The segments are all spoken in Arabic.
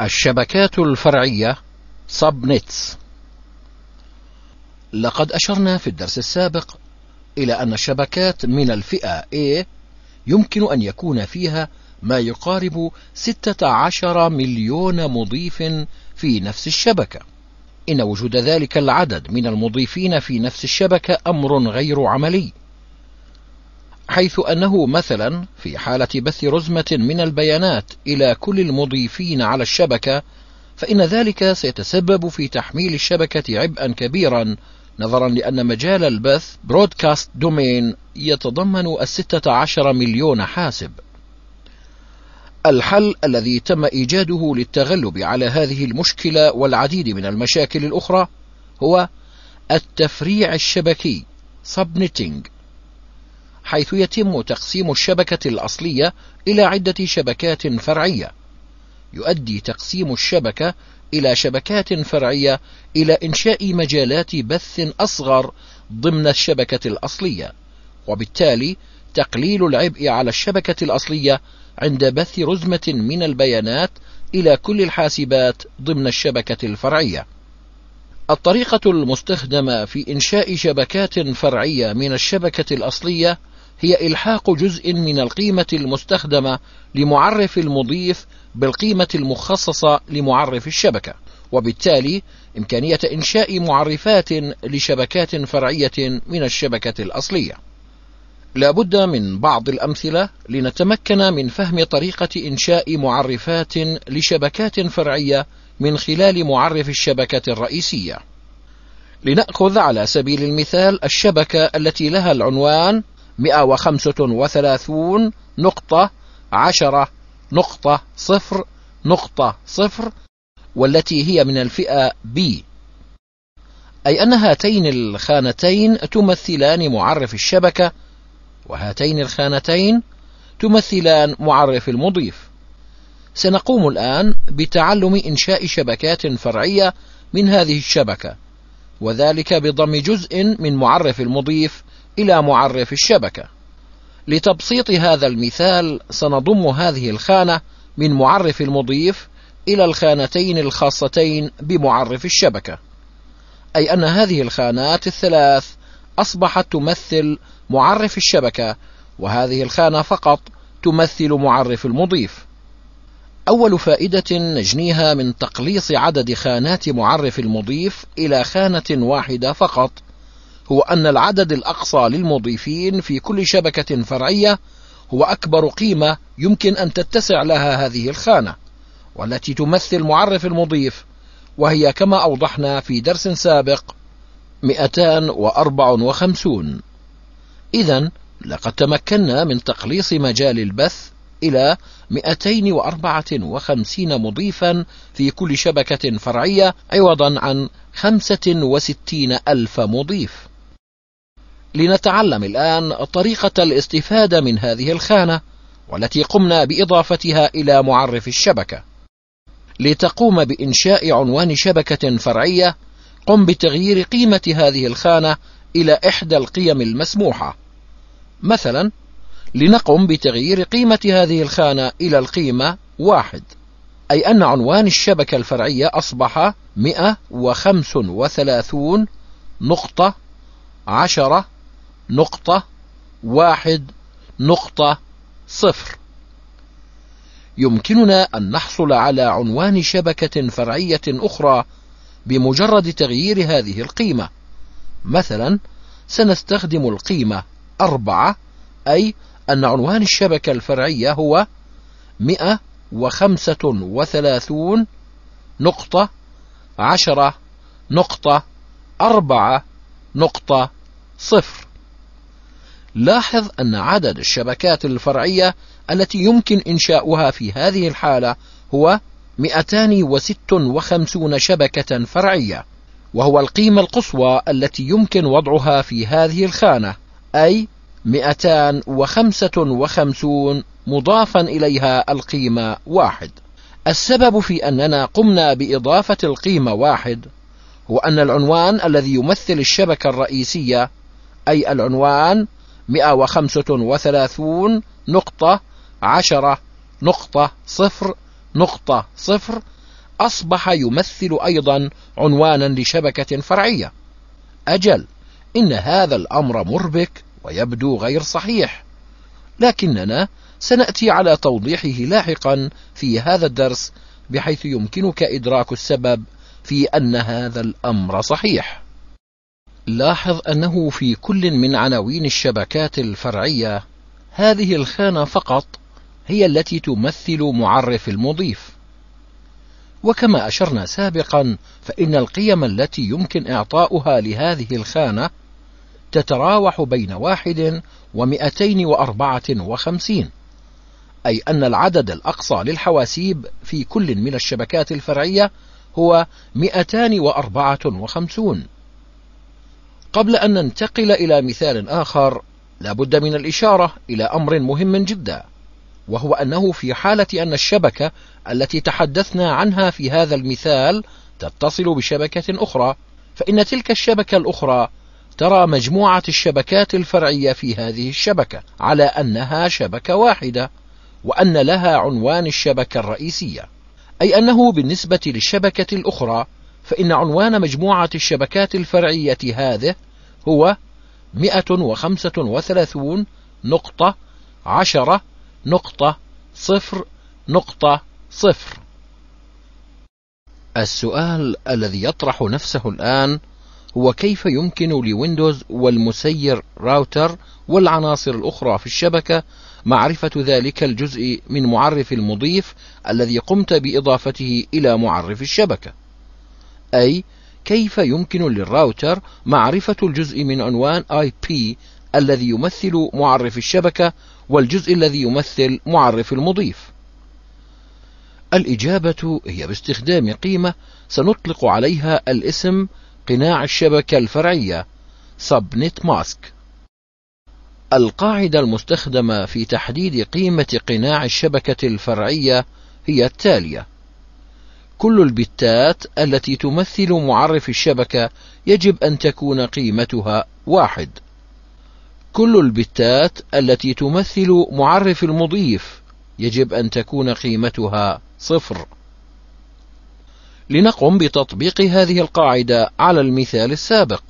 الشبكات الفرعية سب نتس لقد أشرنا في الدرس السابق إلى أن الشبكات من الفئة A يمكن أن يكون فيها ما يقارب 16 مليون مضيف في نفس الشبكة إن وجود ذلك العدد من المضيفين في نفس الشبكة أمر غير عملي حيث أنه مثلا في حالة بث رزمة من البيانات إلى كل المضيفين على الشبكة فإن ذلك سيتسبب في تحميل الشبكة عبئا كبيرا نظرا لأن مجال البث برودكاست دومين يتضمن الستة عشر مليون حاسب الحل الذي تم إيجاده للتغلب على هذه المشكلة والعديد من المشاكل الأخرى هو التفريع الشبكي سبنتينج حيث يتم تقسيم الشبكة الأصلية إلى عدة شبكات فرعية. يؤدي تقسيم الشبكة إلى شبكات فرعية إلى إنشاء مجالات بث أصغر ضمن الشبكة الأصلية، وبالتالي تقليل العبء على الشبكة الأصلية عند بث رزمة من البيانات إلى كل الحاسبات ضمن الشبكة الفرعية. الطريقة المستخدمة في إنشاء شبكات فرعية من الشبكة الأصلية هي إلحاق جزء من القيمة المستخدمة لمعرف المضيف بالقيمة المخصصة لمعرف الشبكة، وبالتالي إمكانية إنشاء معرفات لشبكات فرعية من الشبكة الأصلية. لا بد من بعض الأمثلة لنتمكن من فهم طريقة إنشاء معرفات لشبكات فرعية من خلال معرف الشبكة الرئيسية. لنأخذ على سبيل المثال الشبكة التي لها العنوان 135 نقطة عشرة نقطة صفر نقطة صفر والتي هي من الفئة B أي أن هاتين الخانتين تمثلان معرف الشبكة وهاتين الخانتين تمثلان معرف المضيف سنقوم الآن بتعلم إنشاء شبكات فرعية من هذه الشبكة وذلك بضم جزء من معرف المضيف إلى معرف الشبكة. لتبسيط هذا المثال سنضم هذه الخانة من معرف المضيف إلى الخانتين الخاصتين بمعرف الشبكة. أي أن هذه الخانات الثلاث أصبحت تمثل معرف الشبكة وهذه الخانة فقط تمثل معرف المضيف. أول فائدة نجنيها من تقليص عدد خانات معرف المضيف إلى خانة واحدة فقط هو أن العدد الأقصى للمضيفين في كل شبكة فرعية هو أكبر قيمة يمكن أن تتسع لها هذه الخانة والتي تمثل معرف المضيف وهي كما أوضحنا في درس سابق 254 إذا لقد تمكنا من تقليص مجال البث إلى 254 مضيفا في كل شبكة فرعية عوضا عن 65 ألف مضيف لنتعلم الآن طريقة الاستفادة من هذه الخانة والتي قمنا بإضافتها إلى معرف الشبكة لتقوم بإنشاء عنوان شبكة فرعية قم بتغيير قيمة هذه الخانة إلى إحدى القيم المسموحة مثلا لنقم بتغيير قيمة هذه الخانة إلى القيمة واحد أي أن عنوان الشبكة الفرعية أصبح 135 نقطة 10 نقطة واحد نقطة صفر يمكننا أن نحصل على عنوان شبكة فرعية أخرى بمجرد تغيير هذه القيمة مثلا سنستخدم القيمة أربعة أي أن عنوان الشبكة الفرعية هو 135 نقطة عشرة نقطة أربعة نقطة صفر لاحظ أن عدد الشبكات الفرعية التي يمكن إنشاؤها في هذه الحالة هو 256 شبكة فرعية وهو القيمة القصوى التي يمكن وضعها في هذه الخانة أي 255 مضافا إليها القيمة واحد السبب في أننا قمنا بإضافة القيمة واحد هو أن العنوان الذي يمثل الشبكة الرئيسية أي العنوان 135 نقطة عشرة نقطة صفر نقطة صفر أصبح يمثل أيضا عنوانا لشبكة فرعية أجل إن هذا الأمر مربك ويبدو غير صحيح لكننا سنأتي على توضيحه لاحقا في هذا الدرس بحيث يمكنك إدراك السبب في أن هذا الأمر صحيح لاحظ أنه في كل من عناوين الشبكات الفرعية هذه الخانة فقط هي التي تمثل معرف المضيف وكما أشرنا سابقا فإن القيم التي يمكن إعطاؤها لهذه الخانة تتراوح بين واحد ومئتين وأربعة وخمسين أي أن العدد الأقصى للحواسيب في كل من الشبكات الفرعية هو 254 قبل أن ننتقل إلى مثال آخر لابد من الإشارة إلى أمر مهم جدا وهو أنه في حالة أن الشبكة التي تحدثنا عنها في هذا المثال تتصل بشبكة أخرى فإن تلك الشبكة الأخرى ترى مجموعة الشبكات الفرعية في هذه الشبكة على أنها شبكة واحدة وأن لها عنوان الشبكة الرئيسية أي أنه بالنسبة للشبكة الأخرى فإن عنوان مجموعة الشبكات الفرعية هذه هو 135 نقطة عشرة نقطة صفر نقطة صفر السؤال الذي يطرح نفسه الآن هو كيف يمكن لويندوز والمسير راوتر والعناصر الأخرى في الشبكة معرفة ذلك الجزء من معرف المضيف الذي قمت بإضافته إلى معرف الشبكة أي كيف يمكن للراوتر معرفة الجزء من عنوان IP الذي يمثل معرف الشبكة والجزء الذي يمثل معرف المضيف الإجابة هي باستخدام قيمة سنطلق عليها الاسم قناع الشبكة الفرعية subnet mask القاعدة المستخدمة في تحديد قيمة قناع الشبكة الفرعية هي التالية: كل البتات التي تمثل معرف الشبكة يجب أن تكون قيمتها واحد كل البتات التي تمثل معرف المضيف يجب أن تكون قيمتها صفر لنقم بتطبيق هذه القاعدة على المثال السابق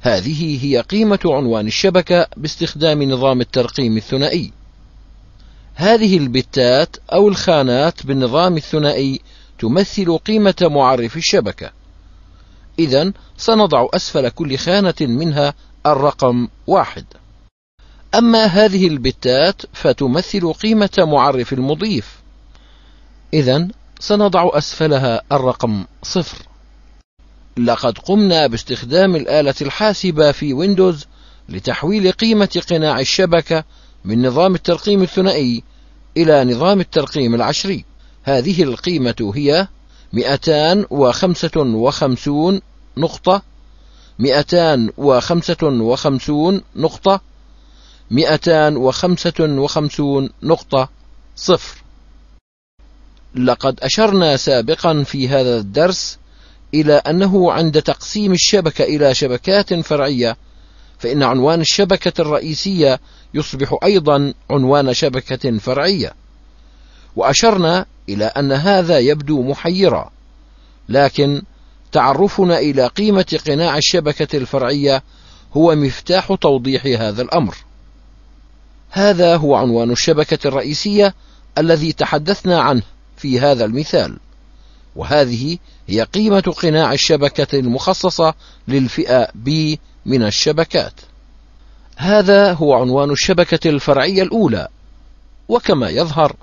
هذه هي قيمة عنوان الشبكة باستخدام نظام الترقيم الثنائي هذه البتات أو الخانات بالنظام الثنائي تمثل قيمة معرف الشبكة إذا سنضع أسفل كل خانة منها الرقم واحد أما هذه البتات فتمثل قيمة معرف المضيف إذا سنضع أسفلها الرقم صفر لقد قمنا باستخدام الآلة الحاسبة في ويندوز لتحويل قيمة قناع الشبكة من نظام الترقيم الثنائي إلى نظام الترقيم العشري هذه القيمة هي مئتان وخمسة وخمسون نقطة مئتان وخمسة وخمسون نقطة مئتان وخمسة وخمسون نقطة صفر لقد أشرنا سابقا في هذا الدرس إلى أنه عند تقسيم الشبكة إلى شبكات فرعية فإن عنوان الشبكة الرئيسية يصبح أيضا عنوان شبكة فرعية واشرنا الى ان هذا يبدو محيرا لكن تعرفنا الى قيمه قناع الشبكه الفرعيه هو مفتاح توضيح هذا الامر هذا هو عنوان الشبكه الرئيسيه الذي تحدثنا عنه في هذا المثال وهذه هي قيمه قناع الشبكه المخصصه للفئه B من الشبكات هذا هو عنوان الشبكه الفرعيه الاولى وكما يظهر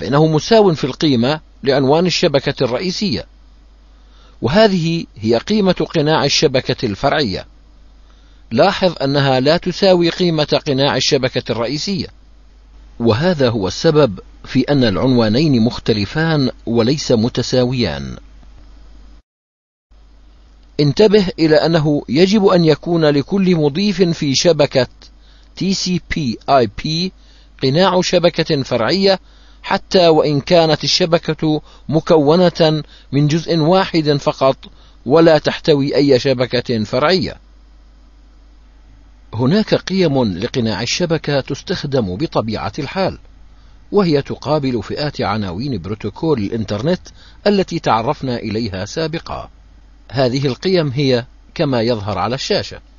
فإنه مساو في القيمة لعنوان الشبكة الرئيسية وهذه هي قيمة قناع الشبكة الفرعية لاحظ أنها لا تساوي قيمة قناع الشبكة الرئيسية وهذا هو السبب في أن العنوانين مختلفان وليس متساويان انتبه إلى أنه يجب أن يكون لكل مضيف في شبكة TCP/IP قناع شبكة فرعية حتى وإن كانت الشبكة مكونة من جزء واحد فقط ولا تحتوي أي شبكة فرعية. هناك قيم لقناع الشبكة تستخدم بطبيعة الحال، وهي تقابل فئات عناوين بروتوكول الإنترنت التي تعرفنا إليها سابقا. هذه القيم هي كما يظهر على الشاشة.